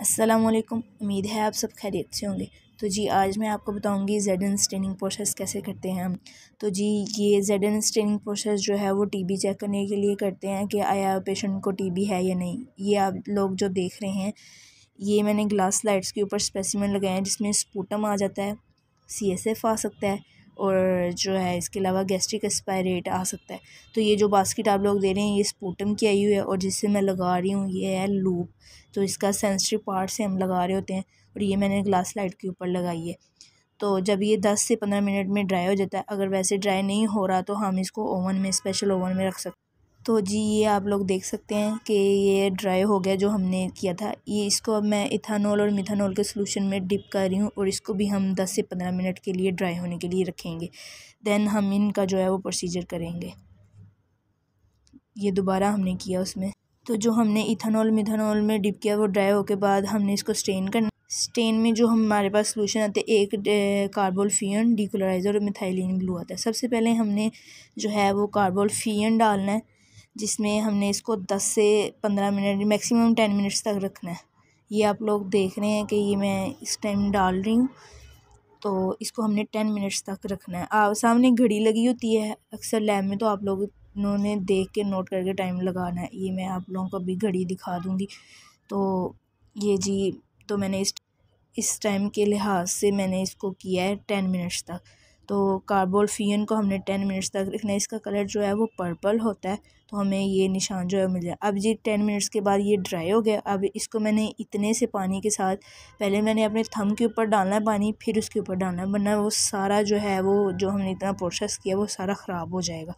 असलकुम उम्मीद है आप सब खैरियत से होंगे तो जी आज मैं आपको बताऊंगी जेड एन स्टेनिंग प्रोसेस कैसे करते हैं हम तो जी ये जेड एन स्टेनिंग प्रोसेस जो है वो टीबी चेक करने के लिए करते हैं कि आया पेशेंट को टीबी है या नहीं ये आप लोग जो देख रहे हैं ये मैंने ग्लास लाइट्स के ऊपर स्पेसिमन लगाए हैं जिसमें स्पूटम आ जाता है सी एस एफ आ सकता है और जो है इसके अलावा गैस्ट्रिक एक्सपायरेट आ सकता है तो ये जो बास्किट आप लोग दे रहे हैं ये स्पूटम की आई हुई है और जिससे मैं लगा रही हूँ ये है लूप तो इसका सेंसरी पार्ट से हम लगा रहे होते हैं और ये मैंने ग्लास लाइट के ऊपर लगाई है तो जब ये दस से पंद्रह मिनट में ड्राई हो जाता है अगर वैसे ड्राई नहीं हो रहा तो हम इसको ओवन में स्पेशल ओवन में रख सकते तो जी ये आप लोग देख सकते हैं कि ये ड्राई हो गया जो हमने किया था ये इसको अब मैं इथानॉल और मिथानॉल के सोलूशन में डिप कर रही हूँ और इसको भी हम 10 से 15 मिनट के लिए ड्राई होने के लिए रखेंगे दैन हम इनका जो है वो प्रोसीजर करेंगे ये दोबारा हमने किया उसमें तो जो हमने इथानॉल मिथानॉल में डिप किया वो ड्राई के बाद हमने इसको स्टेन करना स्टेन में जो हमारे पास सोलूशन आते एक कार्बोलफियन डिकोलराइज़र और मिथाइलिन ब्लू आता है सबसे पहले हमने जो है वो कार्बोलफियन डालना है जिसमें हमने इसको दस से पंद्रह मिनट मैक्सिमम टेन मिनट्स तक रखना है ये आप लोग देख रहे हैं कि ये मैं इस टाइम डाल रही हूँ तो इसको हमने टेन मिनट्स तक रखना है आप सामने घड़ी लगी होती है अक्सर लैब में तो आप लोग उन्होंने देख के नोट करके टाइम लगाना है ये मैं आप लोगों को अभी घड़ी दिखा दूँगी तो ये जी तो मैंने इस इस टाइम के लिहाज से मैंने इसको किया है टेन मिनट्स तक तो कार्बोल्फियन को हमने टेन मिनट्स तक रखना है इसका कलर जो है वो पर्पल होता है तो हमें ये निशान जो है मिल जाए अब जी टेन मिनट्स के बाद ये ड्राई हो गया अब इसको मैंने इतने से पानी के साथ पहले मैंने अपने थम के ऊपर डालना है पानी फिर उसके ऊपर डालना है वरना वो सारा जो है वो जो हमने इतना प्रोसेस किया वो सारा ख़राब हो जाएगा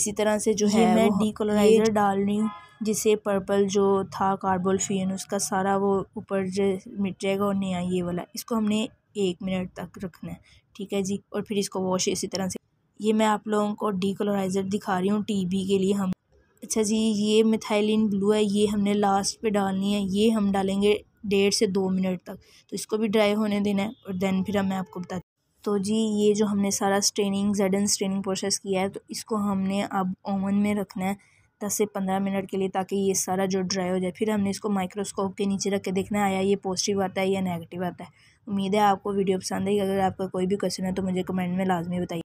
इसी तरह से जो है मैं डीकोलाइजर डाल रही हूँ जिससे पर्पल जो था कार्बोलफियन उसका सारा वो ऊपर जो मिट जाएगा और आई ये वाला इसको हमने एक मिनट तक रखना है ठीक है जी और फिर इसको वॉश इसी तरह से ये मैं आप लोगों को डीकलराइज़र दिखा रही हूँ टीबी के लिए हम अच्छा जी ये मिथाइलिन ब्लू है ये हमने लास्ट पे डालनी है ये हम डालेंगे डेढ़ से दो मिनट तक तो इसको भी ड्राई होने देना है और देन फिर मैं आपको बता तो जी ये जो हमने सारा स्ट्रेनिंग जेड स्ट्रेनिंग प्रोसेस किया है तो इसको हमने अब ओवन में रखना है दस से पंद्रह मिनट के लिए ताकि ये सारा जो ड्राई हो जाए फिर हमने इसको माइक्रोस्कोप के नीचे रख के देखना आया ये पॉजिटिव आता है या नेगेटिव आता है उम्मीद है आपको वीडियो पसंद आई अगर आपका कोई भी क्वेश्चन है तो मुझे कमेंट में लाजमी बताइए